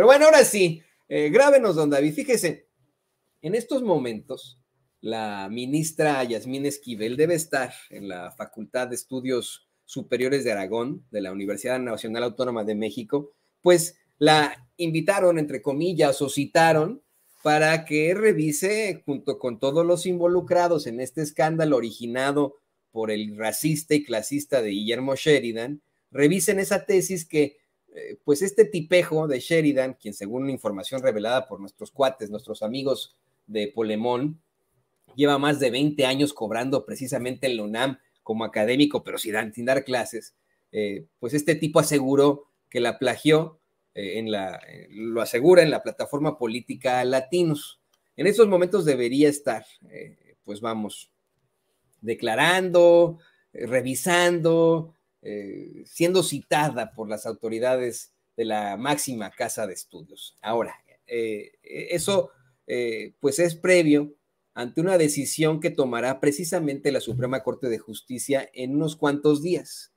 Pero bueno, ahora sí, eh, grábenos, don David. Fíjese, en estos momentos, la ministra Yasmín Esquivel debe estar en la Facultad de Estudios Superiores de Aragón, de la Universidad Nacional Autónoma de México, pues la invitaron, entre comillas, o citaron para que revise junto con todos los involucrados en este escándalo originado por el racista y clasista de Guillermo Sheridan, revisen esa tesis que eh, pues este tipejo de Sheridan, quien según información revelada por nuestros cuates, nuestros amigos de Polemón, lleva más de 20 años cobrando precisamente en la UNAM como académico, pero sin, dar clases, eh, pues este tipo aseguró que la plagió, eh, en la, lo asegura en la plataforma política Latinos. En estos momentos debería estar, pues vamos, declarando, revisando, eh, siendo citada por las autoridades de la máxima casa de estudios. Ahora, eh, eso eh, pues es previo ante una decisión que tomará precisamente la Suprema Corte de Justicia en unos cuantos días.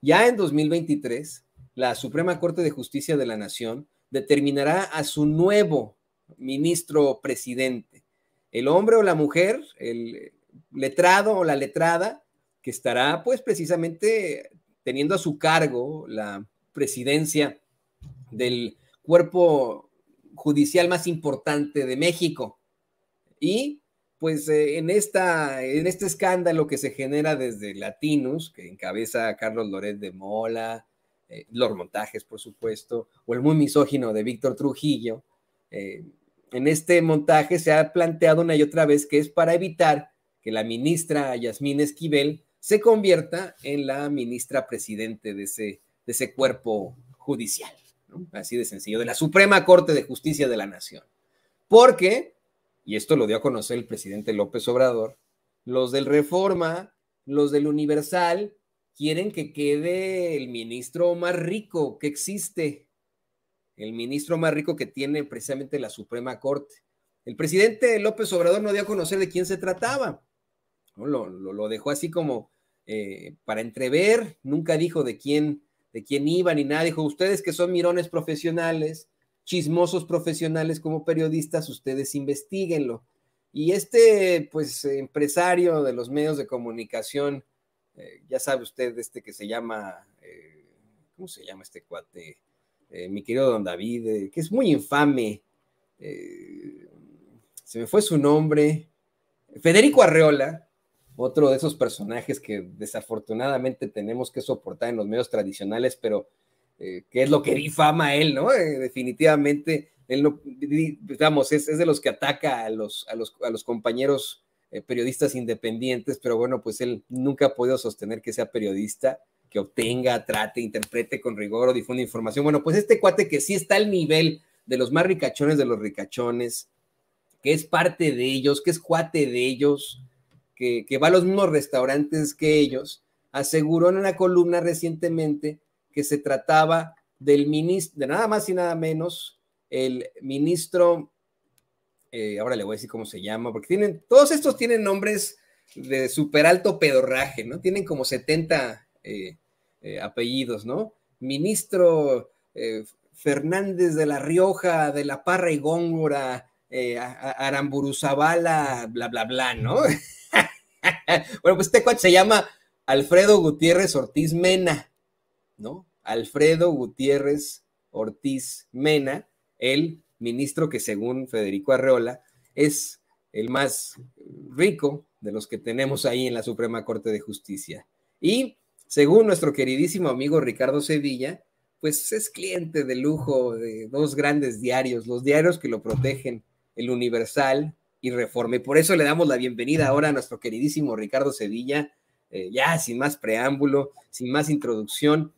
Ya en 2023, la Suprema Corte de Justicia de la Nación determinará a su nuevo ministro presidente, el hombre o la mujer, el letrado o la letrada que estará pues precisamente teniendo a su cargo la presidencia del cuerpo judicial más importante de México. Y pues eh, en, esta, en este escándalo que se genera desde Latinos, que encabeza a Carlos Loret de Mola, eh, los montajes, por supuesto, o el muy misógino de Víctor Trujillo, eh, en este montaje se ha planteado una y otra vez que es para evitar que la ministra Yasmín Esquivel se convierta en la ministra presidente de ese, de ese cuerpo judicial, así de sencillo, de la Suprema Corte de Justicia de la Nación. Porque, y esto lo dio a conocer el presidente López Obrador, los del Reforma, los del Universal, quieren que quede el ministro más rico que existe, el ministro más rico que tiene precisamente la Suprema Corte. El presidente López Obrador no dio a conocer de quién se trataba, lo, lo, dejó así como, eh, para entrever, nunca dijo de quién, de quién iba ni nada, dijo, ustedes que son mirones profesionales, chismosos profesionales como periodistas, ustedes investiguenlo. Y este, pues, empresario de los medios de comunicación, eh, ya sabe usted, este que se llama, eh, ¿cómo se llama este cuate? mi querido don David, que es muy infame, se me fue su nombre, Federico Arreola, otro de esos personajes que desafortunadamente tenemos que soportar en los medios tradicionales, pero eh, que es lo que difama él, ¿no? Eh, definitivamente, él digamos, es, de los que ataca a los, a los, compañeros eh, periodistas independientes, pero bueno, pues él nunca ha podido sostener que sea periodista, que obtenga, trate, interprete con rigor o difunda información. Bueno, pues este cuate que sí está al nivel de los más ricachones de los ricachones, que es parte de ellos, que es cuate de ellos, que, va a los mismos restaurantes que ellos, aseguró en una columna recientemente que se trataba del ministro, de nada más y nada menos, el ministro, eh, ahora le voy a decir cómo se llama, porque tienen, todos estos tienen nombres de super alto pedorraje, ¿no? Tienen como 70 eh, eh, apellidos, ¿no? Ministro Fernández de la Rioja, de la Parra y Góngora, Aramburuzabala, bla, bla, bla, ¿no? bueno, pues este cuate se llama Alfredo Gutiérrez Ortiz Mena, ¿no? Alfredo Gutiérrez Ortiz Mena, el ministro que según Federico Arreola es el más rico de los que tenemos ahí en la Suprema Corte de Justicia. Y según nuestro queridísimo amigo Ricardo Sevilla, pues es cliente de lujo de dos grandes diarios, los diarios que lo protegen, el Universal y Reforma. Y por eso le damos la bienvenida ahora a nuestro queridísimo Ricardo Sevilla, eh, ya sin más preámbulo, sin más introducción,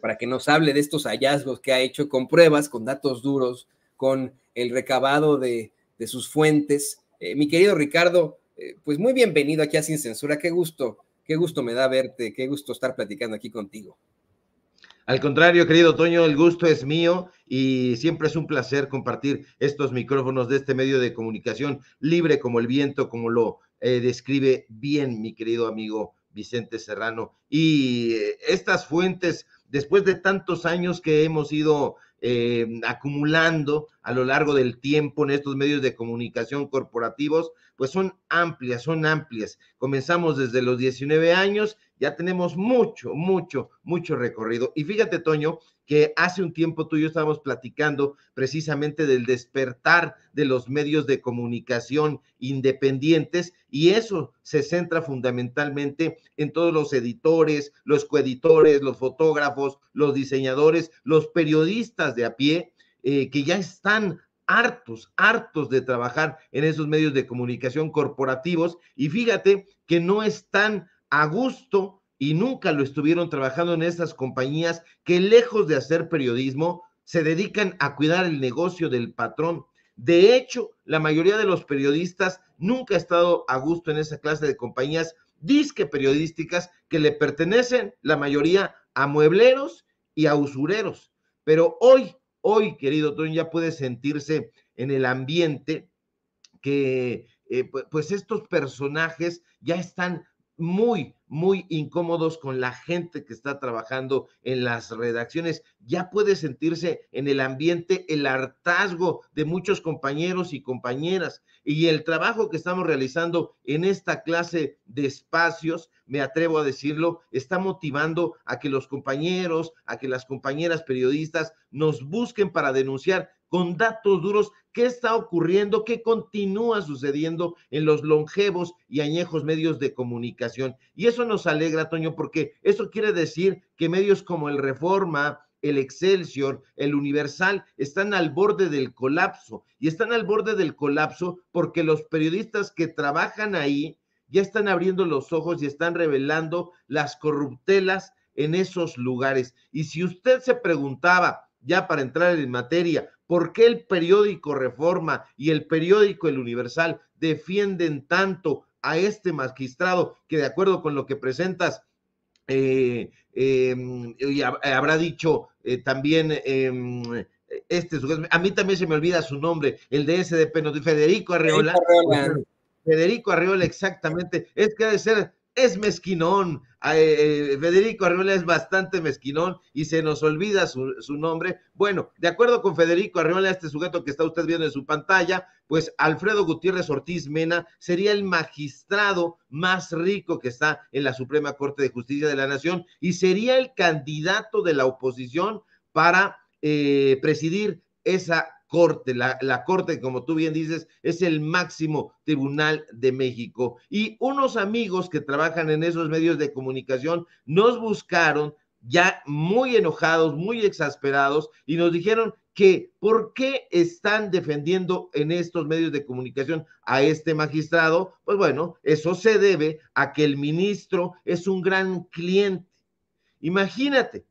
para que nos hable de estos hallazgos que ha hecho con pruebas, con datos duros, con el recabado de, sus fuentes. Eh, mi querido Ricardo, eh, pues muy bienvenido aquí a Sin Censura. Qué gusto, qué gusto me da verte, qué gusto estar platicando aquí contigo. Al contrario, querido Toño, el gusto es mío y siempre es un placer compartir estos micrófonos de este medio de comunicación libre como el viento, como lo eh, describe bien mi querido amigo Vicente Serrano. Y eh, estas fuentes, después de tantos años que hemos ido eh, acumulando a lo largo del tiempo en estos medios de comunicación corporativos, pues son amplias, son amplias. Comenzamos desde los 19 años ya tenemos mucho, mucho, mucho recorrido. Y fíjate, Toño, que hace un tiempo tú y yo estábamos platicando precisamente del despertar de los medios de comunicación independientes y eso se centra fundamentalmente en todos los editores, los coeditores, los fotógrafos, los diseñadores, los periodistas de a pie eh, que ya están hartos, hartos de trabajar en esos medios de comunicación corporativos y fíjate que no están a gusto y nunca lo estuvieron trabajando en estas compañías que lejos de hacer periodismo, se dedican a cuidar el negocio del patrón. De hecho, la mayoría de los periodistas nunca ha estado a gusto en esa clase de compañías disque periodísticas que le pertenecen la mayoría a muebleros y a usureros. Pero hoy, hoy, querido tú ya puede sentirse en el ambiente que eh, pues, pues estos personajes ya están muy, muy incómodos con la gente que está trabajando en las redacciones. Ya puede sentirse en el ambiente el hartazgo de muchos compañeros y compañeras. Y el trabajo que estamos realizando en esta clase de espacios, me atrevo a decirlo, está motivando a que los compañeros, a que las compañeras periodistas nos busquen para denunciar con datos duros qué está ocurriendo, qué continúa sucediendo en los longevos y añejos medios de comunicación. Y eso nos alegra, Toño, porque eso quiere decir que medios como el Reforma, el Excelsior, el Universal, están al borde del colapso. Y están al borde del colapso porque los periodistas que trabajan ahí ya están abriendo los ojos y están revelando las corruptelas en esos lugares. Y si usted se preguntaba, ya para entrar en materia, ¿Por qué el periódico Reforma y el periódico El Universal defienden tanto a este magistrado que de acuerdo con lo que presentas eh, em, y eh, habrá dicho eh, también em, este a mí también se me olvida su nombre, el de SDP, Federico Federico Arreola. Federico Arreola, exactamente. Es que ha de ser es mezquinón. Eh, eh, Federico Arriola es bastante mezquinón y se nos olvida su, nombre. Bueno, de acuerdo con Federico Arriola, este sujeto que está usted viendo en su pantalla, pues Alfredo Gutiérrez Ortiz Mena sería el magistrado más rico que está en la Suprema Corte de Justicia de la Nación y sería el candidato de la oposición para eh, presidir esa Corte, la, la, Corte, como tú bien dices, es el máximo tribunal de México. Y unos amigos que trabajan en esos medios de comunicación nos buscaron ya muy enojados, muy exasperados, y nos dijeron que por qué están defendiendo en estos medios de comunicación a este magistrado. Pues bueno, eso se debe a que el ministro es un gran cliente. Imagínate,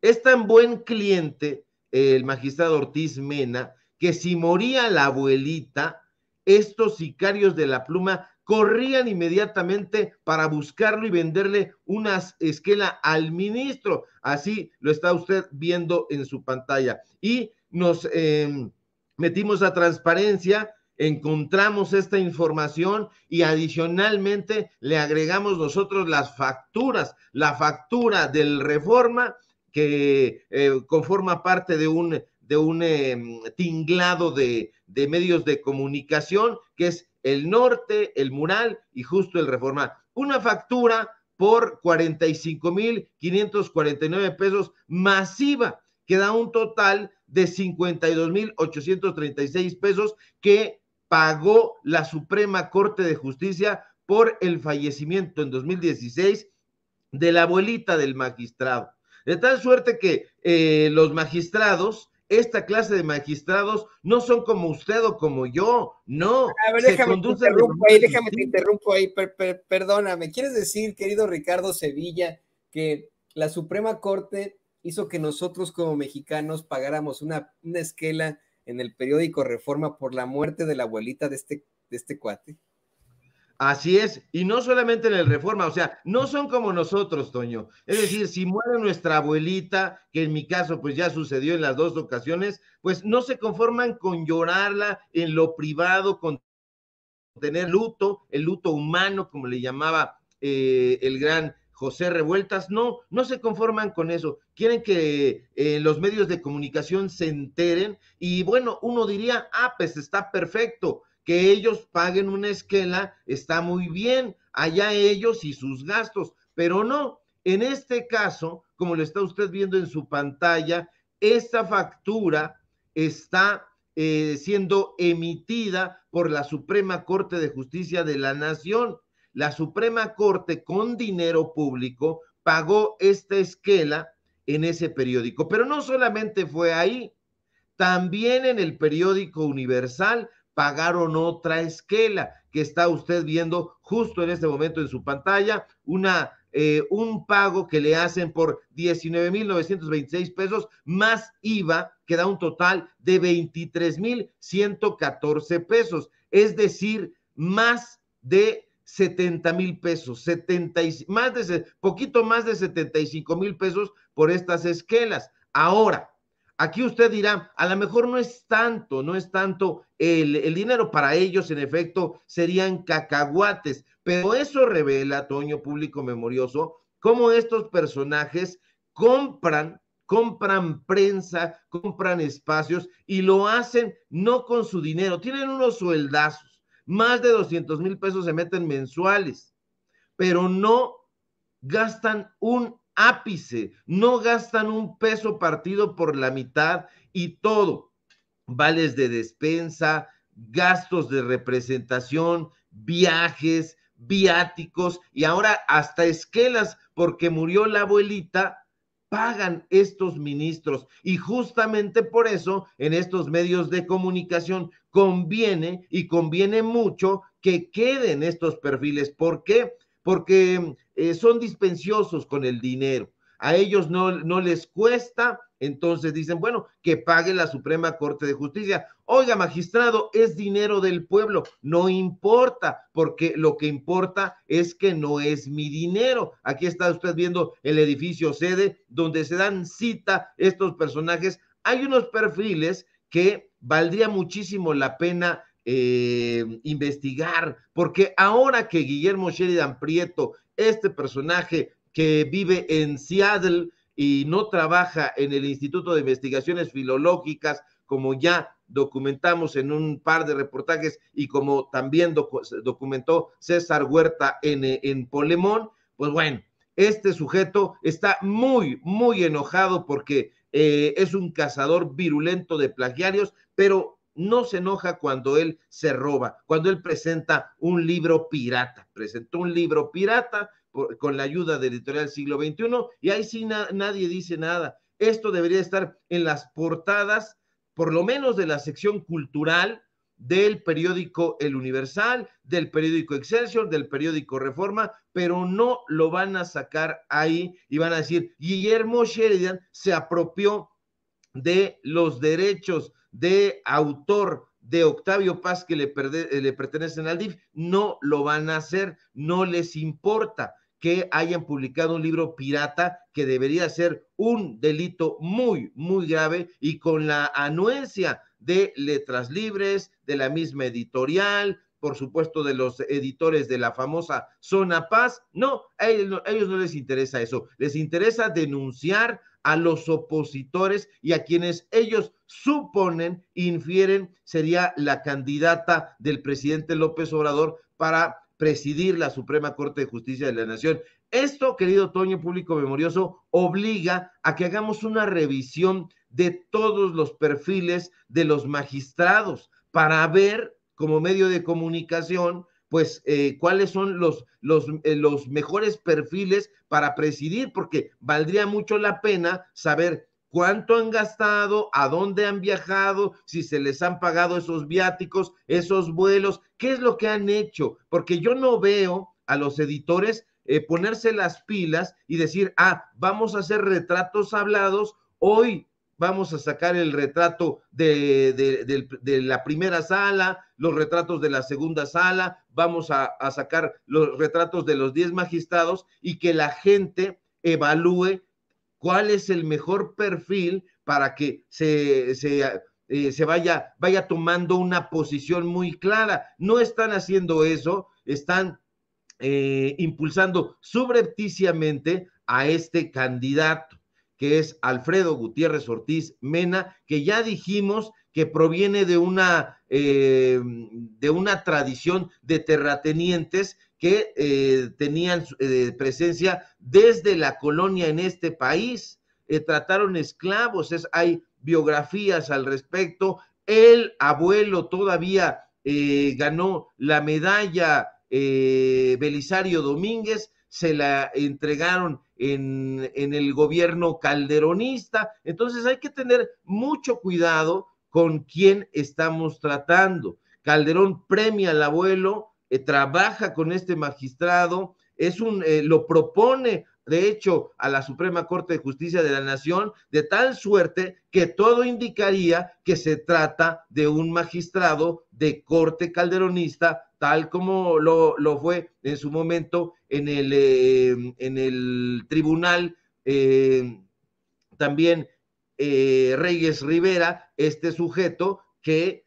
es tan buen cliente el magistrado Ortiz Mena que si moría la abuelita, estos sicarios de la pluma corrían inmediatamente para buscarlo y venderle una esquela al ministro. Así lo está usted viendo en su pantalla. Y nos em, metimos a transparencia, encontramos esta información y adicionalmente le agregamos nosotros las facturas, la factura del reforma que eh, conforma parte de un de un em, tinglado de, de medios de comunicación, que es el norte, el mural y justo el reforma. Una factura por 45.549 pesos masiva, que da un total de 52.836 pesos que pagó la Suprema Corte de Justicia por el fallecimiento en 2016 de la abuelita del magistrado. De tal suerte que eh, los magistrados esta clase de magistrados no son como usted o como yo, no. A ver, déjame, interrumpo ahí, déjame te interrumpo ahí, perdóname. ¿Quieres decir, querido Ricardo Sevilla, que la Suprema Corte hizo que nosotros como mexicanos pagáramos una, una esquela en el periódico Reforma por la muerte de la abuelita de este, de este cuate? Así es, y no solamente en el Reforma, o sea, no son como nosotros, Toño. Es decir, si muere nuestra abuelita, que en mi caso pues ya sucedió en las dos ocasiones, pues no se conforman con llorarla en lo privado, con tener luto, el luto humano, como le llamaba eh, el gran José Revueltas, no, no se conforman con eso. Quieren que eh, los medios de comunicación se enteren y bueno, uno diría, ah, pues está perfecto que ellos paguen una esquela está muy bien, allá ellos y sus gastos, pero no, en este caso, como lo está usted viendo en su pantalla, esta factura está eh, siendo emitida por la Suprema Corte de Justicia de la Nación. La Suprema Corte con dinero público pagó esta esquela en ese periódico, pero no solamente fue ahí, también en el periódico Universal pagaron otra esquela que está usted viendo justo en este momento en su pantalla, una, eh, un pago que le hacen por 19.926 pesos más IVA, que da un total de 23.114 pesos, es decir, más de 70 mil pesos, 70 más de, poquito más de 75 mil pesos por estas esquelas. Ahora, Aquí usted dirá, a lo mejor no es tanto, no es tanto el, dinero para ellos, en efecto, serían cacahuates, pero eso revela, Toño, público memorioso, cómo estos personajes compran, compran prensa, compran espacios y lo hacen no con su dinero, tienen unos sueldazos, más de 200 mil pesos se meten mensuales, pero no gastan un ápice, no gastan un peso partido por la mitad y todo, vales de despensa, gastos de representación, viajes, viáticos y ahora hasta esquelas porque murió la abuelita pagan estos ministros y justamente por eso en estos medios de comunicación conviene y conviene mucho que queden estos perfiles. ¿Por qué? Porque eh, son dispensiosos con el dinero. A ellos no, no les cuesta, entonces dicen, bueno, que pague la Suprema Corte de Justicia. Oiga, magistrado, es dinero del pueblo, no importa, porque lo que importa es que no es mi dinero. Aquí está usted viendo el edificio sede donde se dan cita estos personajes. Hay unos perfiles que valdría muchísimo la pena eh, investigar, porque ahora que Guillermo Sheridan Prieto este personaje que vive en Seattle y no trabaja en el Instituto de Investigaciones Filológicas, como ya documentamos en un par de reportajes y como también documentó César Huerta en, en Polemón, pues bueno, este sujeto está muy, muy enojado porque eh, es un cazador virulento de plagiarios, pero no se enoja cuando él se roba, cuando él presenta un libro pirata. Presentó un libro pirata con la ayuda de Editorial Siglo XXI y ahí sí nadie dice nada. Esto debería estar en las portadas, por lo menos de la sección cultural del periódico El Universal, del periódico Excelsior, del periódico Reforma, pero no lo van a sacar ahí y van a decir, Guillermo Sheridan se apropió de los derechos de autor de Octavio Paz que le, eh, pertenecen al DIF, no lo van a hacer, no les importa que hayan publicado un libro pirata que debería ser un delito muy, muy grave y con la anuencia de letras libres, de la misma editorial, por supuesto, de los editores de la famosa Zona Paz. No, a ellos no, les interesa eso. Les interesa denunciar a los opositores y a quienes ellos suponen, infieren, sería la candidata del presidente López Obrador para presidir la Suprema Corte de Justicia de la Nación. Esto, querido Toño Público Memorioso, obliga a que hagamos una revisión de todos los perfiles de los magistrados para ver como medio de comunicación, pues eh, cuáles son los, los, eh, los mejores perfiles para presidir, porque valdría mucho la pena saber cuánto han gastado, a dónde han viajado, si se les han pagado esos viáticos, esos vuelos, qué es lo que han hecho, porque yo no veo a los editores eh, ponerse las pilas y decir, ah, vamos a hacer retratos hablados hoy vamos a sacar el retrato de, la primera sala, los retratos de la segunda sala, vamos a, sacar los retratos de los diez magistrados y que la gente evalúe cuál es el mejor perfil para que se, se, eh, vaya, vaya tomando una posición muy clara. No están haciendo eso, están eh, impulsando subrepticiamente a este candidato que es Alfredo Gutiérrez Ortiz Mena, que ya dijimos que proviene de una, eh, de una tradición de terratenientes que eh, tenían eh, presencia desde la colonia en este país, trataron esclavos, es, hay biografías al respecto, el abuelo todavía ganó la medalla Belisario Domínguez, se la entregaron en, en el gobierno calderonista. Entonces hay que tener mucho cuidado con quién estamos tratando. Calderón premia al abuelo, eh, trabaja con este magistrado, es un, eh, lo propone de hecho a la Suprema Corte de Justicia de la Nación, de tal suerte que todo indicaría que se trata de un magistrado de corte calderonista, tal como lo, fue en su momento en el, eh, en el tribunal eh, también eh, Reyes Rivera, este sujeto que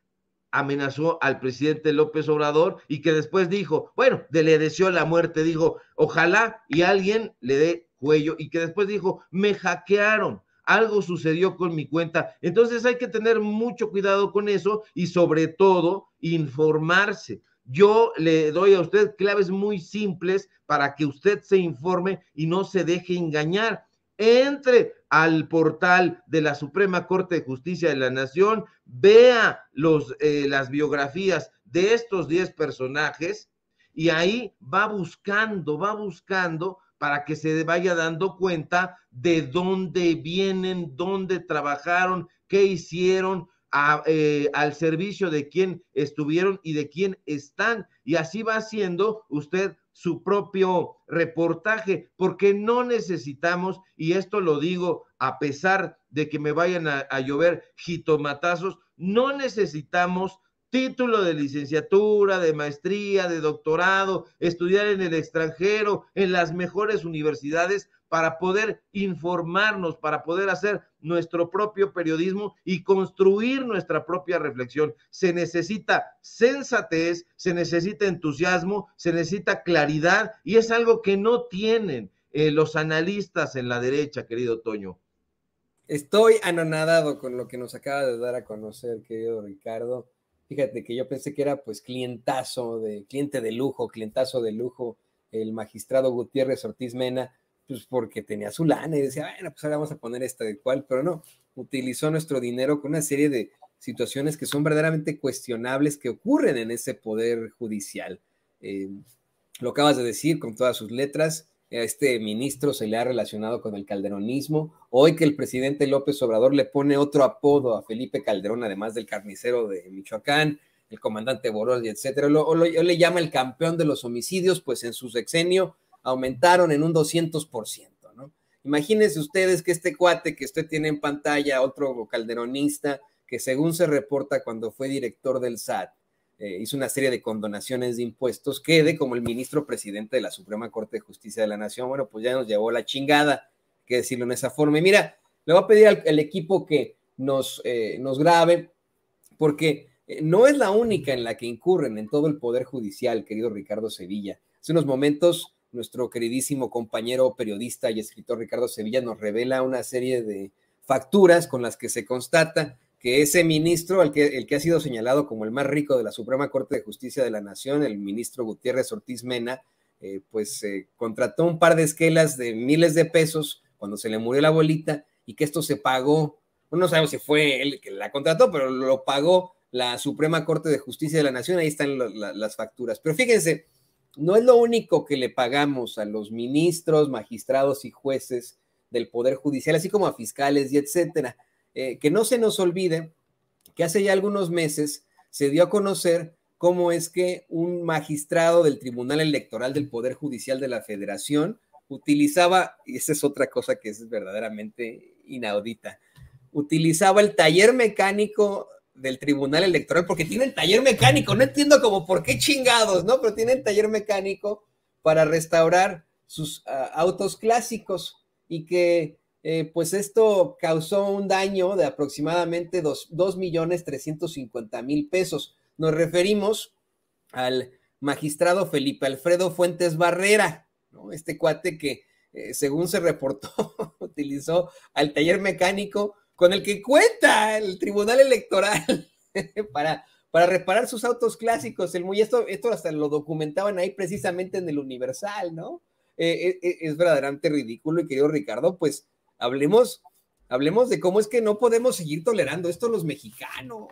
amenazó al presidente López Obrador y que después dijo, bueno, le deseó la muerte, dijo, ojalá y alguien le dé cuello y que después dijo, me hackearon, algo sucedió con mi cuenta. Entonces hay que tener mucho cuidado con eso y sobre todo informarse. Yo le doy a usted claves muy simples para que usted se informe y no se deje engañar. Entre al portal de la Suprema Corte de Justicia de la Nación, vea los, eh, las biografías de estos 10 personajes y ahí va buscando, va buscando para que se vaya dando cuenta de dónde vienen, dónde trabajaron, qué hicieron, eh, al servicio de quién estuvieron y de quién están. Y así va haciendo usted su propio reportaje, porque no necesitamos, y esto lo digo a pesar de que me vayan a, llover jitomatazos, no necesitamos título de licenciatura, de maestría, de doctorado, estudiar en el extranjero, en las mejores universidades, para poder informarnos, para poder hacer nuestro propio periodismo y construir nuestra propia reflexión. Se necesita sensatez, se necesita entusiasmo, se necesita claridad y es algo que no tienen eh, los analistas en la derecha, querido Toño. Estoy anonadado con lo que nos acaba de dar a conocer, querido Ricardo. Fíjate que yo pensé que era pues clientazo, de, cliente de lujo, clientazo de lujo, el magistrado Gutiérrez Ortiz Mena, pues porque tenía su lana y decía, bueno, pues ahora vamos a poner esta de cual, pero no, utilizó nuestro dinero con una serie de situaciones que son verdaderamente cuestionables que ocurren en ese poder judicial. Eh, lo acabas de decir con todas sus letras, este ministro se le ha relacionado con el calderonismo. Hoy que el presidente López Obrador le pone otro apodo a Felipe Calderón, además del carnicero de Michoacán, el comandante Borol, etcétera, o, le llama el campeón de los homicidios, pues en su sexenio aumentaron en un 200%, ¿no? Imagínense ustedes que este cuate que usted tiene en pantalla, otro calderonista, que según se reporta cuando fue director del SAT, eh, hizo una serie de condonaciones de impuestos, quede como el ministro presidente de la Suprema Corte de Justicia de la Nación. Bueno, pues ya nos llevó la chingada, que decirlo en esa forma. Y mira, le voy a pedir al, equipo que nos, eh, nos grabe, porque eh, no es la única en la que incurren en todo el Poder Judicial, querido Ricardo Sevilla. Hace unos momentos, nuestro queridísimo compañero periodista y escritor Ricardo Sevilla nos revela una serie de facturas con las que se constata que ese ministro, el que, el que ha sido señalado como el más rico de la Suprema Corte de Justicia de la Nación, el ministro Gutiérrez Ortiz Mena, eh, pues eh, contrató un par de esquelas de miles de pesos cuando se le murió la abuelita y que esto se pagó, no sabemos si fue él que la contrató, pero lo pagó la Suprema Corte de Justicia de la Nación, ahí están las facturas. Pero fíjense, no es lo único que le pagamos a los ministros, magistrados y jueces del Poder Judicial, así como a fiscales y etcétera. Eh, que no se nos olvide que hace ya algunos meses se dio a conocer cómo es que un magistrado del Tribunal Electoral del Poder Judicial de la Federación utilizaba, y esa es otra cosa que es verdaderamente inaudita, utilizaba el taller mecánico del Tribunal Electoral, porque tiene el taller mecánico, no entiendo como por qué chingados, ¿no? Pero tiene el taller mecánico para restaurar sus ah, autos clásicos y que eh, pues esto causó un daño de aproximadamente 2, millones 350 mil pesos. Nos referimos al magistrado Felipe Alfredo Fuentes Barrera, ¿no? este cuate que, eh, según se reportó, utilizó al taller mecánico con el que cuenta el Tribunal Electoral para, para reparar sus autos clásicos. El muy, esto, esto hasta lo documentaban ahí precisamente en el Universal, ¿no? Eh, es verdaderamente ridículo y querido Ricardo, pues hablemos, hablemos de cómo es que no podemos seguir tolerando esto los mexicanos.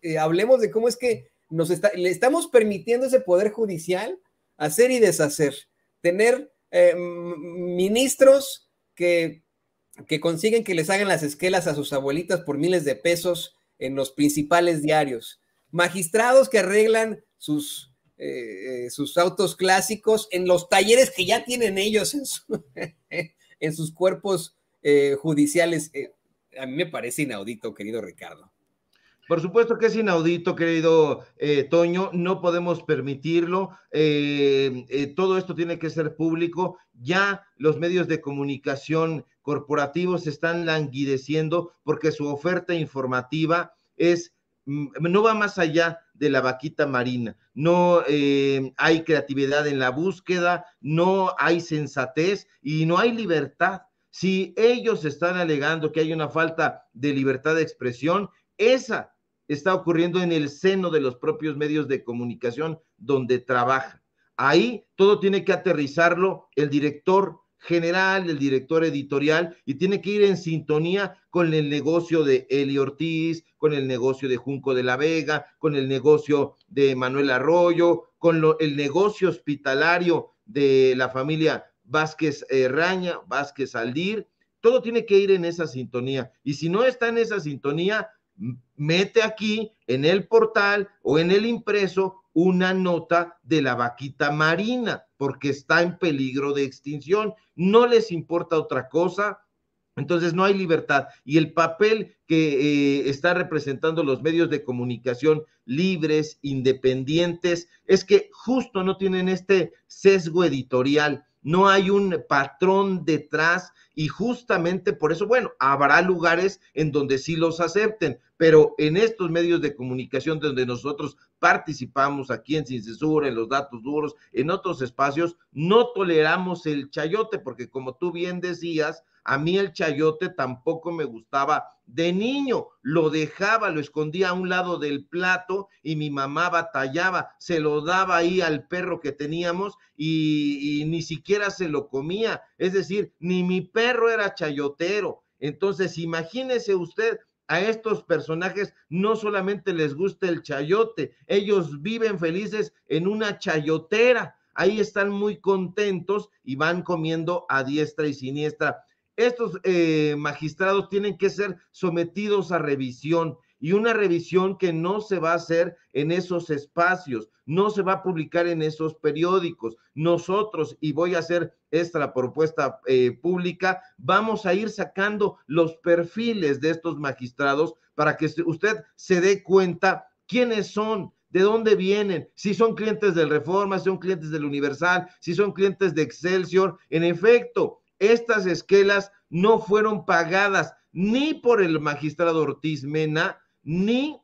Eh, hablemos de cómo es que nos le estamos permitiendo ese poder judicial hacer y deshacer, tener eh, ministros que, consiguen que les hagan las esquelas a sus abuelitas por miles de pesos en los principales diarios, magistrados que arreglan sus eh, autos clásicos en los talleres que ya tienen ellos en sus cuerpos eh, judiciales. Eh, a mí me parece inaudito, querido Ricardo. Por supuesto que es inaudito, querido eh, Toño, no podemos permitirlo. todo esto tiene que ser público. Ya los medios de comunicación corporativos se están languideciendo porque su oferta informativa es mm, no va más allá de la vaquita marina. No hay creatividad en la búsqueda, no hay sensatez y no hay libertad si ellos están alegando que hay una falta de libertad de expresión, esa está ocurriendo en el seno de los propios medios de comunicación donde trabaja. Ahí todo tiene que aterrizarlo el director general, el director editorial, y tiene que ir en sintonía con el negocio de Eli Ortiz, con el negocio de Junco de la Vega, con el negocio de Manuel Arroyo, con el negocio hospitalario de la familia Vázquez Raña, Vázquez Aldir, todo tiene que ir en esa sintonía. Y si no está en esa sintonía, mete aquí en el portal o en el impreso una nota de la vaquita marina, porque está en peligro de extinción. No les importa otra cosa. Entonces no hay libertad. Y el papel que eh, está representando los medios de comunicación libres, independientes, es que justo no tienen este sesgo editorial no hay un patrón detrás y justamente por eso, bueno, habrá lugares en donde sí los acepten, pero en estos medios de comunicación donde nosotros participamos aquí en Sin Censura, en los datos duros, en otros espacios, no toleramos el chayote, porque como tú bien decías, a mí el chayote tampoco me gustaba de niño. Lo dejaba, lo escondía a un lado del plato y mi mamá batallaba. Se lo daba ahí al perro que teníamos y, y ni siquiera se lo comía. Es decir, ni mi perro era chayotero. Entonces, imagínese usted, a estos personajes no solamente les gusta el chayote, ellos viven felices en una chayotera. Ahí están muy contentos y van comiendo a diestra y siniestra. Estos eh, magistrados tienen que ser sometidos a revisión y una revisión que no se va a hacer en esos espacios, no se va a publicar en esos periódicos. Nosotros, y voy a hacer esta propuesta eh, pública, vamos a ir sacando los perfiles de estos magistrados para que usted se dé cuenta quiénes son, de dónde vienen, si son clientes del Reforma, si son clientes del Universal, si son clientes de Excelsior. En efecto, estas esquelas no fueron pagadas ni por el magistrado Ortiz Mena, ni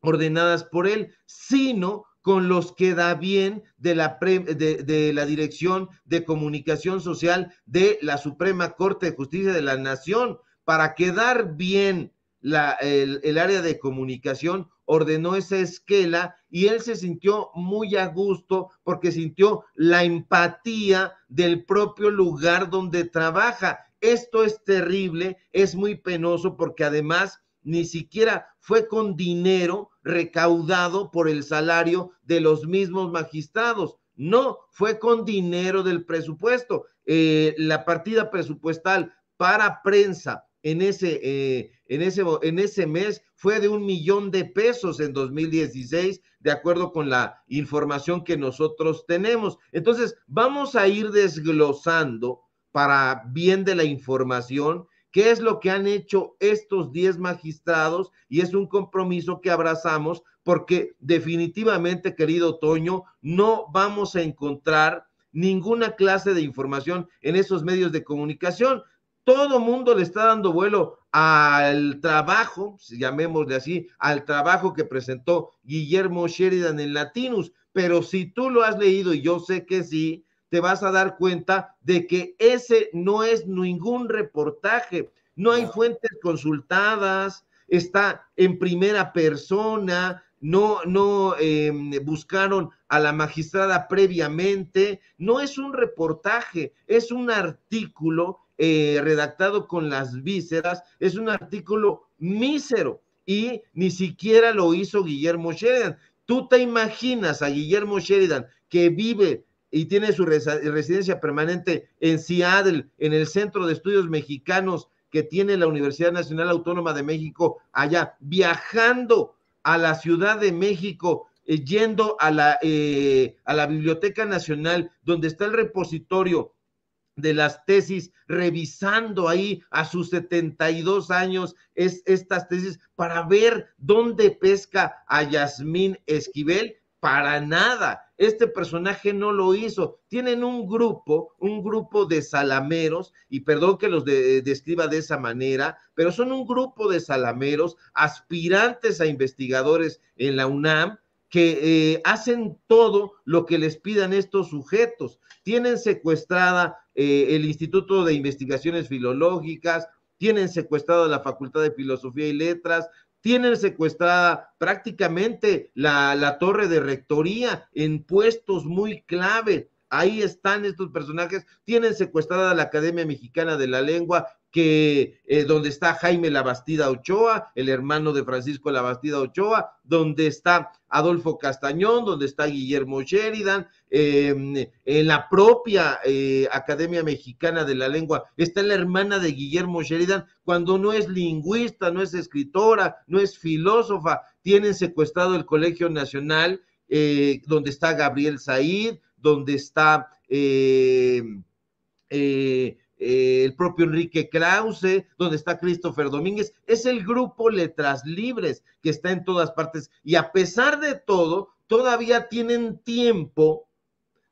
ordenadas por él, sino con los que da bien de la, de, la Dirección de Comunicación Social de la Suprema Corte de Justicia de la Nación. Para quedar bien el, área de comunicación ordenó esa esquela y él se sintió muy a gusto porque sintió la empatía del propio lugar donde trabaja. Esto es terrible, es muy penoso porque además ni siquiera fue con dinero recaudado por el salario de los mismos magistrados. No, fue con dinero del presupuesto. Eh, la partida presupuestal para prensa en ese, eh, en, ese, en ese mes fue de un millón de pesos en 2016, de acuerdo con la información que nosotros tenemos. Entonces, vamos a ir desglosando para bien de la información ¿Qué es lo que han hecho estos 10 magistrados? Y es un compromiso que abrazamos porque definitivamente, querido Toño, no vamos a encontrar ninguna clase de información en esos medios de comunicación. Todo mundo le está dando vuelo al trabajo, si llamémosle así, al trabajo que presentó Guillermo Sheridan en Latinus, pero si tú lo has leído, y yo sé que sí, vas a dar cuenta de que ese no es ningún reportaje, no hay fuentes consultadas, está en primera persona, no, no em, buscaron a la magistrada previamente, no es un reportaje, es un artículo eh, redactado con las vísceras, es un artículo mísero y ni siquiera lo hizo Guillermo Sheridan. Tú te imaginas a Guillermo Sheridan que vive y tiene su residencia permanente en Seattle, en el Centro de Estudios Mexicanos que tiene la Universidad Nacional Autónoma de México allá, viajando a la Ciudad de México, eh, yendo a la, eh, a la Biblioteca Nacional, donde está el repositorio de las tesis, revisando ahí a sus 72 años es, estas tesis para ver dónde pesca a Yasmín Esquivel. Para nada, este personaje no lo hizo. Tienen un grupo, un grupo de salameros, y perdón que los describa de esa manera, pero son un grupo de salameros, aspirantes a investigadores en la UNAM, que eh, hacen todo lo que les pidan estos sujetos. Tienen secuestrada eh, el Instituto de Investigaciones Filológicas, tienen secuestrada la Facultad de Filosofía y Letras, tienen secuestrada prácticamente la, torre de rectoría en puestos muy clave. Ahí están estos personajes, tienen secuestrada la Academia Mexicana de la Lengua, que eh, donde está Jaime Labastida Ochoa, el hermano de Francisco Labastida Ochoa, donde está Adolfo Castañón, donde está Guillermo Sheridan, em, en la propia eh, Academia Mexicana de la Lengua está la hermana de Guillermo Sheridan, cuando no es lingüista, no es escritora, no es filósofa, tienen secuestrado el Colegio Nacional, eh, donde está Gabriel Said, donde está... Eh, eh, el propio Enrique Krause, donde está Christopher Domínguez, es el grupo Letras Libres que está en todas partes y a pesar de todo, todavía tienen tiempo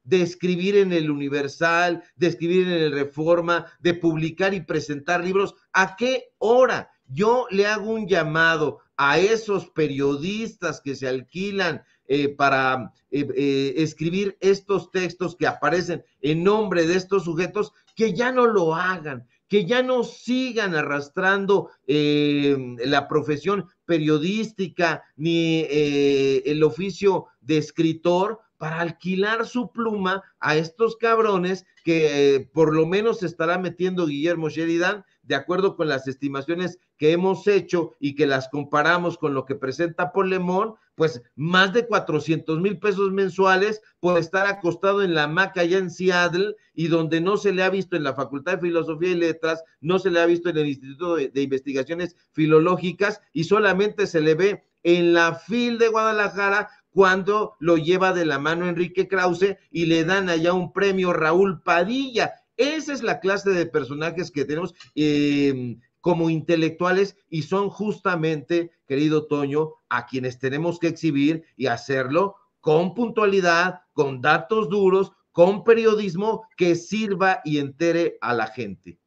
de escribir en el Universal, de escribir en el Reforma, de publicar y presentar libros. ¿A qué hora? Yo le hago un llamado a esos periodistas que se alquilan eh, para eh, eh, escribir estos textos que aparecen en nombre de estos sujetos, que ya no lo hagan, que ya no sigan arrastrando la profesión periodística ni el oficio de escritor para alquilar su pluma a estos cabrones que por lo menos estará metiendo Guillermo Sheridan de acuerdo con las estimaciones que hemos hecho y que las comparamos con lo que presenta Polemón, pues más de 400 mil pesos mensuales por estar acostado en la maca allá en Seattle y donde no se le ha visto en la Facultad de Filosofía y Letras, no se le ha visto en el Instituto de, de Investigaciones Filológicas y solamente se le ve en la FIL de Guadalajara cuando lo lleva de la mano Enrique Krause y le dan allá un premio Raúl Padilla esa es la clase de personajes que tenemos em, como intelectuales y son justamente, querido Toño, a quienes tenemos que exhibir y hacerlo con puntualidad, con datos duros, con periodismo que sirva y entere a la gente.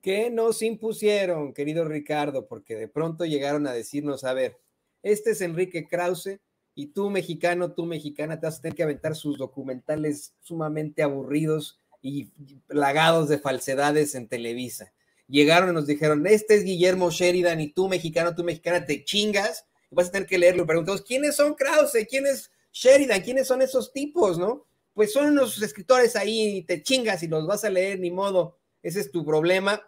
¿Qué nos impusieron, querido Ricardo? Porque de pronto llegaron a decirnos, a ver, este es Enrique Krause y tú mexicano, tú mexicana, te vas a tener que aventar sus documentales sumamente aburridos y plagados de falsedades en Televisa. Llegaron y nos dijeron, este es Guillermo Sheridan y tú mexicano, tú mexicana, te chingas, vas a tener que leerlo. Preguntamos, ¿quiénes son Krause? ¿Quién es Sheridan? ¿Quiénes son esos tipos, no? Pues son unos escritores ahí y te chingas y los vas a leer, ni modo. Ese es tu problema.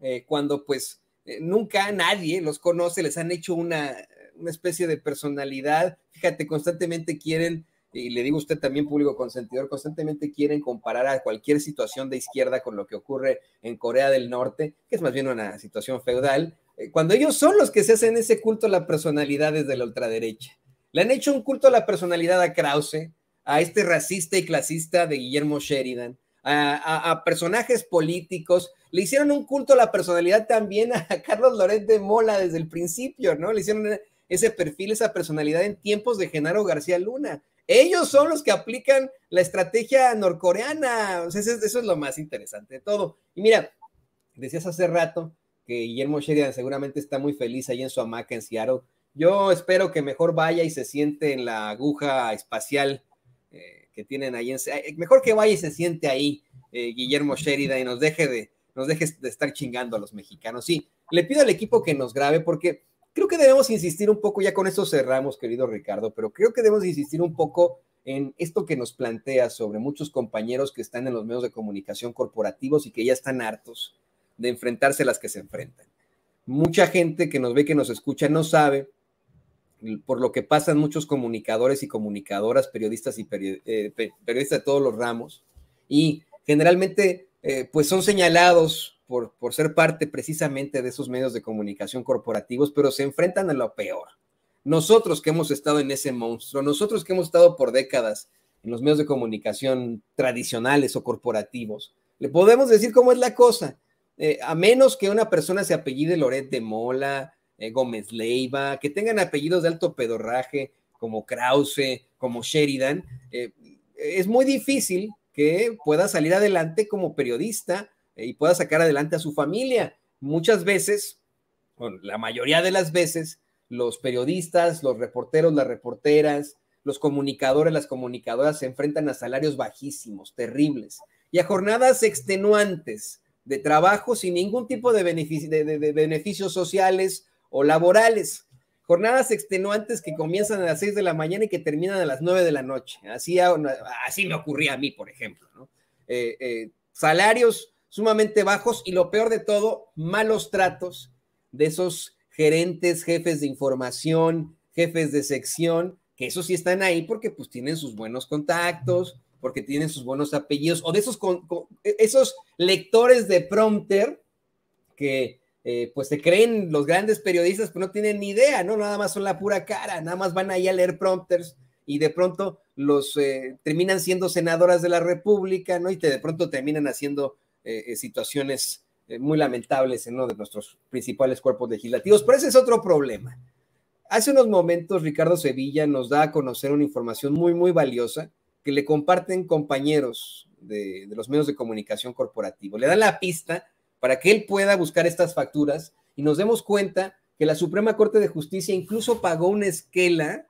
Eh, cuando pues eh, nunca nadie los conoce, les han hecho una, una especie de personalidad. Fíjate, constantemente quieren y le digo a usted también, público consentidor, constantemente quieren comparar a cualquier situación de izquierda con lo que ocurre en Corea del Norte, que es más bien una situación feudal, eh, cuando ellos son los que se hacen ese culto a la personalidad desde la ultraderecha. Le han hecho un culto a la personalidad a Krause, a este racista y clasista de Guillermo Sheridan, a, personajes políticos. Le hicieron un culto a la personalidad también a Carlos Loret de Mola desde el principio, ¿no? Le hicieron ese perfil, esa personalidad en tiempos de Genaro García Luna. Ellos son los que aplican la estrategia norcoreana. eso, es lo más interesante de todo. Y mira, decías hace rato que Guillermo Sheridan seguramente está muy feliz ahí en su hamaca en Seattle. Yo espero que mejor vaya y se siente en la aguja espacial eh, que tienen ahí eh, Mejor que vaya y se siente ahí eh, Guillermo Sheridan y nos deje de, nos deje de estar chingando a los mexicanos. Sí, le pido al equipo que nos grabe porque creo que debemos insistir un poco, ya con esto cerramos, querido Ricardo, pero creo que debemos insistir un poco en esto que nos plantea sobre muchos compañeros que están en los medios de comunicación corporativos y que ya están hartos de enfrentarse a las que se enfrentan. Mucha gente que nos ve, que nos escucha, no sabe por lo que pasan muchos comunicadores y comunicadoras, periodistas y eh, periodistas de todos los ramos, y generalmente eh, pues son señalados por, ser parte precisamente de esos medios de comunicación corporativos, pero se enfrentan a lo peor. Nosotros que hemos estado en ese monstruo, nosotros que hemos estado por décadas en los medios de comunicación tradicionales o corporativos, le podemos decir cómo es la cosa. Eh, a menos que una persona se apellide Loret de Mola, eh, Gómez Leiva, que tengan apellidos de alto pedorraje, como Krause, como Sheridan, eh, es muy difícil que pueda salir adelante como periodista eh, y pueda sacar adelante a su familia. Muchas veces, bueno, la mayoría de las veces, los periodistas, los reporteros, las reporteras, los comunicadores, las comunicadoras se enfrentan a salarios bajísimos, terribles, y a jornadas extenuantes de trabajo sin ningún tipo de, beneficios sociales o laborales. Jornadas extenuantes que comienzan a las 6 de la mañana y que terminan a las 9 de la noche. Así, así me ocurría a mí, por ejemplo. Eh, eh, salarios sumamente bajos y lo peor de todo, malos tratos de esos gerentes, jefes de información, jefes de sección, que esos sí están ahí porque pues tienen sus buenos contactos, porque tienen sus buenos apellidos, o de esos, e, esos lectores de prompter que eh, pues se creen los grandes periodistas, pero no tienen ni idea, ¿no? Nada más son la pura cara, nada más van ahí a leer prompters y de pronto los eh, terminan siendo senadoras de la República, ¿no? Y te, de pronto terminan haciendo eh, eh, situaciones eh, muy lamentables en uno de nuestros principales cuerpos legislativos, pero ese es otro problema. Hace unos momentos Ricardo Sevilla nos da a conocer una información muy, muy valiosa que le comparten compañeros de, los medios de comunicación corporativo. Le dan la pista para que él pueda buscar estas facturas y nos demos cuenta que la Suprema Corte de Justicia incluso pagó una esquela,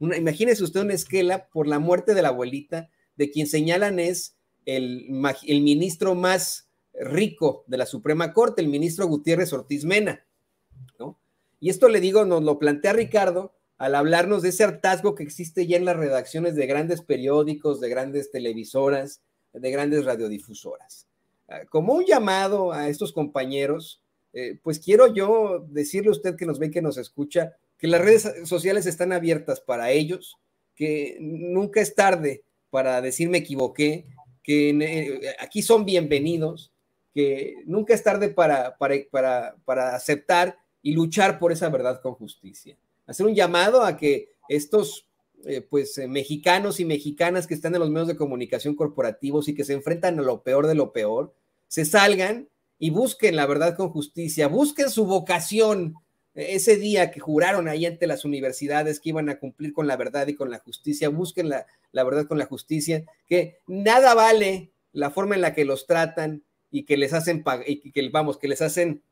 imagínese usted una esquela por la muerte de la abuelita, de quien señalan es el, ministro más rico de la Suprema Corte, el ministro Gutiérrez Ortiz Mena. Y esto le digo, nos lo plantea Ricardo al hablarnos de ese hartazgo que existe ya en las redacciones de grandes periódicos, de grandes televisoras, de grandes radiodifusoras. Ah, como un llamado a estos compañeros, eh, pues quiero yo decirle a usted que nos ve, que nos escucha, que las redes sociales están abiertas para ellos, que nunca es tarde para decir me equivoqué, que eh, aquí son bienvenidos, que nunca es tarde para, para, aceptar y luchar por esa verdad con justicia. Hacer un llamado a que estos eh, pues eh, mexicanos y mexicanas que están en los medios de comunicación corporativos y que se enfrentan a lo peor de lo peor, se salgan y busquen la verdad con justicia, busquen su vocación, e-, ese día que juraron ahí ante las universidades que iban a cumplir con la verdad y con la justicia, busquen la, verdad con la justicia, que nada vale la forma en la que los tratan y que les hacen, y que, vamos, que les hacen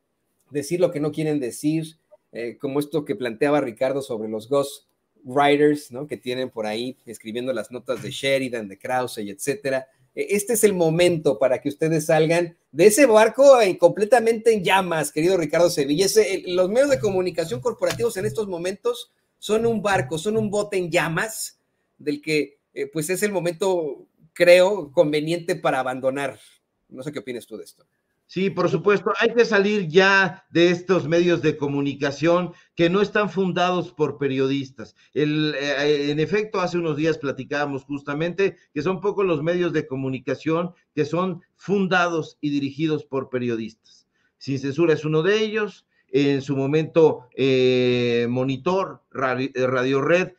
decir lo que no quieren decir, eh, como esto que planteaba Ricardo sobre los ghost writers, ¿no? Que tienen por ahí escribiendo las notas de Sheridan, de Krause y etcétera. Eh, este es el momento para que ustedes salgan de ese barco eh, completamente en llamas, querido Ricardo Sevilla. los medios de comunicación corporativos en estos momentos son un barco, son un bote en llamas, del que eh, pues es el momento, creo, conveniente para abandonar. No sé qué opinas tú de esto. Sí, por supuesto, hay que salir ya de estos medios de comunicación que no están fundados por periodistas. Eh, en efecto, hace unos días platicábamos justamente que son pocos los medios de comunicación que son fundados y dirigidos por periodistas. Sin censura es uno de ellos, en su momento eh, Monitor, eh, Radio Red,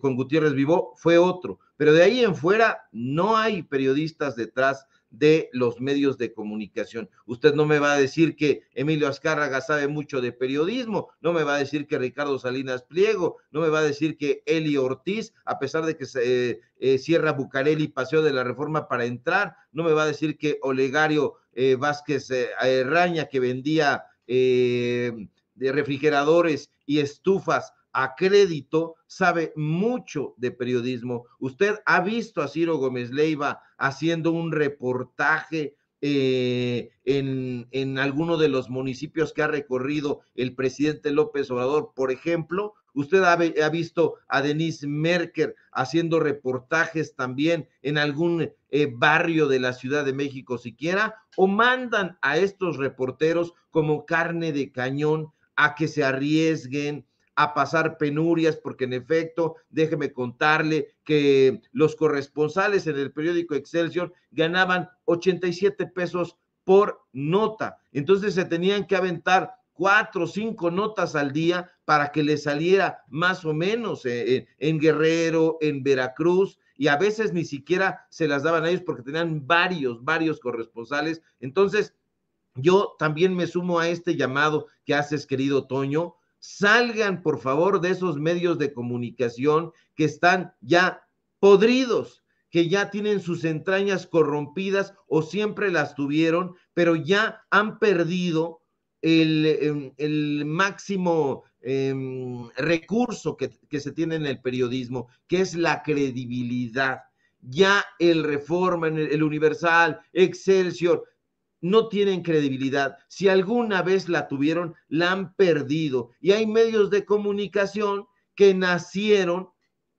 con Gutiérrez Vivó, fue otro, pero de ahí en fuera no hay periodistas detrás de los medios de comunicación. Usted no me va a decir que Emilio Azcárraga sabe mucho de periodismo, no me va a decir que Ricardo Salinas Pliego, no me va a decir que Eli Ortiz, a pesar de que se, eh, eh, cierra eh, Bucareli de la reforma para entrar, no me va a decir que Olegario eh, Vázquez Raña, que vendía de refrigeradores y estufas a crédito, sabe mucho de periodismo. Usted ha visto a Ciro Gómez Leiva haciendo un reportaje eh, en, en, alguno de los municipios que ha recorrido el presidente López Obrador, por ejemplo. Usted ha, visto a Denise Merker haciendo reportajes también en algún eh, barrio de la Ciudad de México siquiera, o mandan a estos reporteros como carne de cañón a que se arriesguen, a pasar penurias, porque en efecto, déjeme contarle que los corresponsales en el periódico Excelsior ganaban 87 pesos por nota. Entonces se tenían que aventar cuatro o cinco notas al día para que le saliera más o menos eh, eh, en Guerrero, en Veracruz, y a veces ni siquiera se las daban a ellos porque tenían varios, varios corresponsales. Entonces, yo también me sumo a este llamado que haces, querido Toño, Salgan, por favor, de esos medios de comunicación que están ya podridos, que ya tienen sus entrañas corrompidas o siempre las tuvieron, pero ya han perdido el, em, máximo em, recurso que, que se tiene en el periodismo, que es la credibilidad. Ya el Reforma, el Universal, Excelsior, no tienen credibilidad. Si alguna vez la tuvieron, la han perdido. Y hay medios de comunicación que nacieron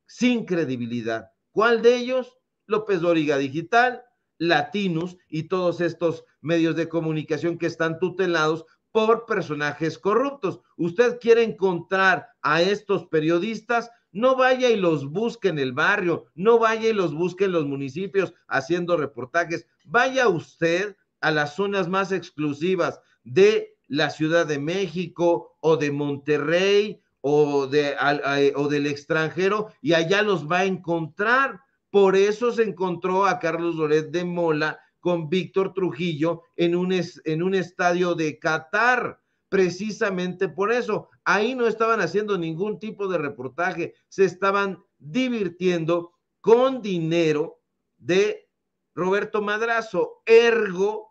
sin credibilidad. ¿Cuál de ellos? López Doriga Digital, Latinus y todos estos medios de comunicación que están tutelados por personajes corruptos. Usted quiere encontrar a estos periodistas, no vaya y los busque en el barrio, no vaya y los busque en los municipios haciendo reportajes. Vaya usted a las zonas más exclusivas de la Ciudad de México o de Monterrey o, de, eh, o del extranjero y allá los va a encontrar. Por eso se encontró a Carlos Loret de Mola con Víctor Trujillo en un, en un estadio de Qatar, precisamente por eso. Ahí no estaban haciendo ningún tipo de reportaje, se estaban divirtiendo con dinero de Roberto Madrazo, ergo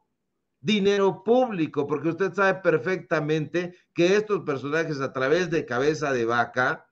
dinero público, porque usted sabe perfectamente que estos personajes a través de cabeza de vaca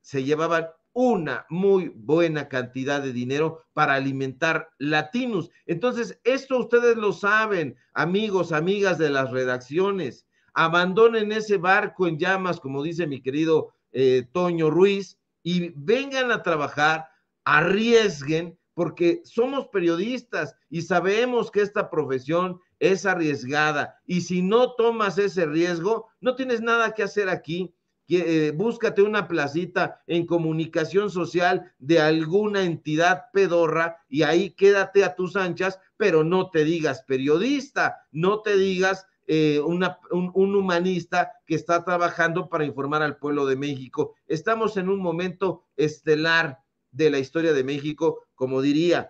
se llevaban una muy buena cantidad de dinero para alimentar latinos. Entonces, esto ustedes lo saben, amigos, amigas de las redacciones. Abandonen ese barco en llamas, como dice mi querido eh, Toño Ruiz, y vengan a trabajar, arriesguen porque somos periodistas y sabemos que esta profesión es arriesgada y si no tomas ese riesgo, no tienes nada que hacer aquí. Eh, búscate una placita en comunicación social de alguna entidad pedorra y ahí quédate a tus anchas, pero no te digas periodista, no te digas eh, un, humanista que está trabajando para informar al pueblo de México. Estamos en un momento estelar de la historia de México como diría,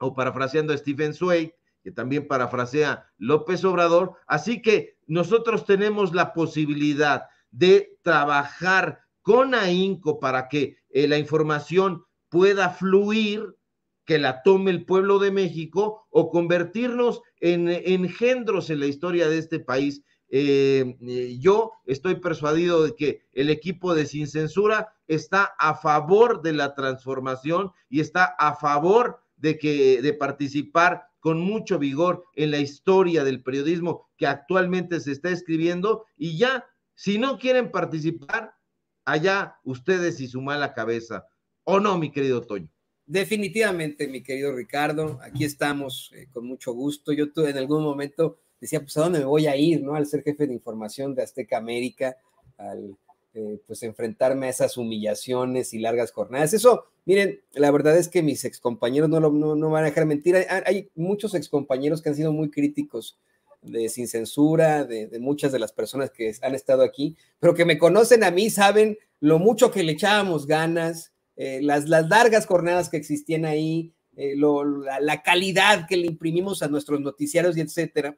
o parafraseando a Stephen Sway, que también parafrasea López Obrador. Así que nosotros tenemos la posibilidad de trabajar con ahínco para que eh, la información pueda fluir, que la tome el pueblo de México o convertirnos en eh, engendros en la historia de este país eh, eh, yo estoy persuadido de que el equipo de Sin Censura está a favor de la transformación y está a favor de que de participar con mucho vigor en la historia del periodismo que actualmente se está escribiendo y ya si no quieren participar allá ustedes y su mala cabeza o no mi querido Toño definitivamente mi querido Ricardo aquí estamos eh, con mucho gusto yo tuve en algún momento decía, pues a dónde me voy a ir, ¿no? Al ser jefe de información de Azteca América, al eh, pues enfrentarme a esas humillaciones y largas jornadas. Eso, miren, la verdad es que mis excompañeros no, lo, no, van a dejar mentir. Hay, muchos excompañeros que han sido muy críticos de sin censura, de, muchas de las personas que han estado aquí, pero que me conocen a mí, saben lo mucho que le echábamos ganas, eh, las, las, largas jornadas que existían ahí, eh, la, calidad que le imprimimos a nuestros noticiarios y etcétera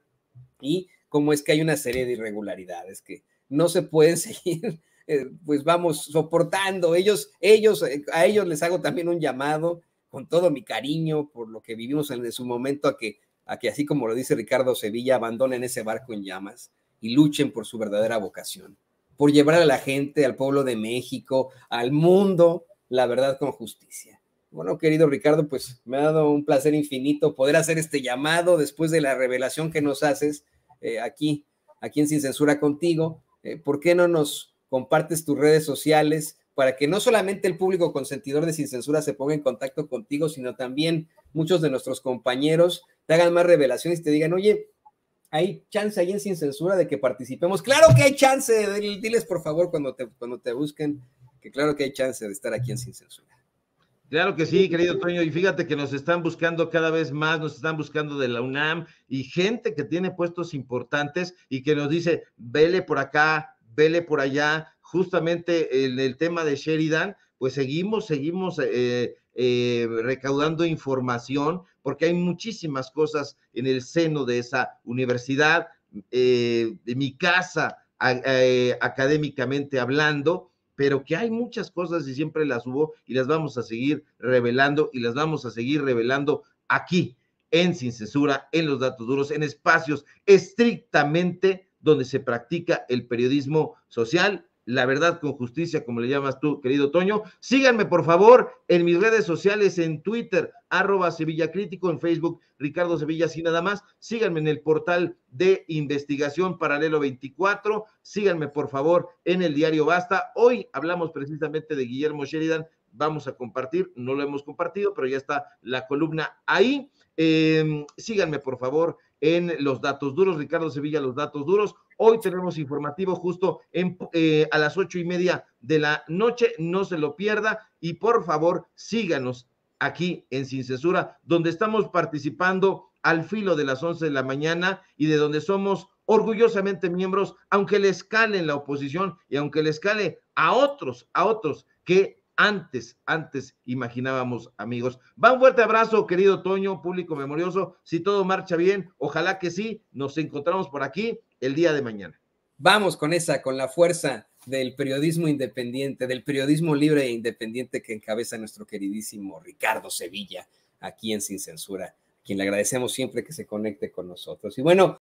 y como es que hay una serie de irregularidades que no se pueden seguir, eh, pues vamos, soportando. Ellos, ellos, eh, a ellos les hago también un llamado con todo mi cariño por lo que vivimos en su momento a que, a que así como lo dice Ricardo Sevilla, abandonen ese barco en llamas y luchen por su verdadera vocación, por llevar a la gente, al pueblo de México, al mundo, la verdad con justicia. Bueno, querido Ricardo, pues me ha dado un placer infinito poder hacer este llamado después de la revelación que nos haces eh, aquí, aquí en Sin Censura contigo. Eh, ¿Por qué no nos compartes tus redes sociales para que no solamente el público consentidor de Sin Censura se ponga en contacto contigo, sino también muchos de nuestros compañeros te hagan más revelaciones y te digan, oye, hay chance ahí en Sin Censura de que participemos. Claro que hay chance, diles por favor cuando te, cuando te busquen, que claro que hay chance de estar aquí en Sin Censura. Claro que sí, querido Toño, y fíjate que nos están buscando cada vez más, nos están buscando de la UNAM y gente que tiene puestos importantes y que nos dice, vele por acá, vele por allá, justamente en el tema de Sheridan, pues seguimos, seguimos eh, eh, recaudando información, porque hay muchísimas cosas en el seno de esa universidad, eh, de mi casa, académicamente hablando, pero que hay muchas cosas y siempre las hubo y las vamos a seguir revelando y las vamos a seguir revelando aquí, en Sin Censura, en los datos duros, en espacios estrictamente donde se practica el periodismo social la verdad con justicia, como le llamas tú, querido Toño. Síganme, por favor, en mis redes sociales, en Twitter, arroba Sevilla Crítico, en Facebook, Ricardo Sevilla, sin nada más. Síganme en el portal de investigación Paralelo 24. Síganme, por favor, en el diario Basta. Hoy hablamos precisamente de Guillermo Sheridan. Vamos a compartir, no lo hemos compartido, pero ya está la columna ahí. Em, síganme, por favor, en los datos duros. Ricardo Sevilla, los datos duros. Hoy tenemos informativo justo eh, a las ocho y media de la noche. No se lo pierda y por favor síganos aquí en Sin Censura, donde estamos participando al filo de las once de la mañana y de donde somos orgullosamente miembros, aunque le cale en la oposición y aunque les cale a otros, a otros que antes, antes imaginábamos, amigos. Va un fuerte abrazo, querido Toño, público memorioso. Si todo marcha bien, ojalá que sí, nos encontramos por aquí el día de mañana. Vamos con esa, con la fuerza del periodismo independiente, del periodismo libre e independiente que encabeza nuestro queridísimo Ricardo Sevilla, aquí en Sin Censura, a quien le agradecemos siempre que se conecte con nosotros. Y bueno,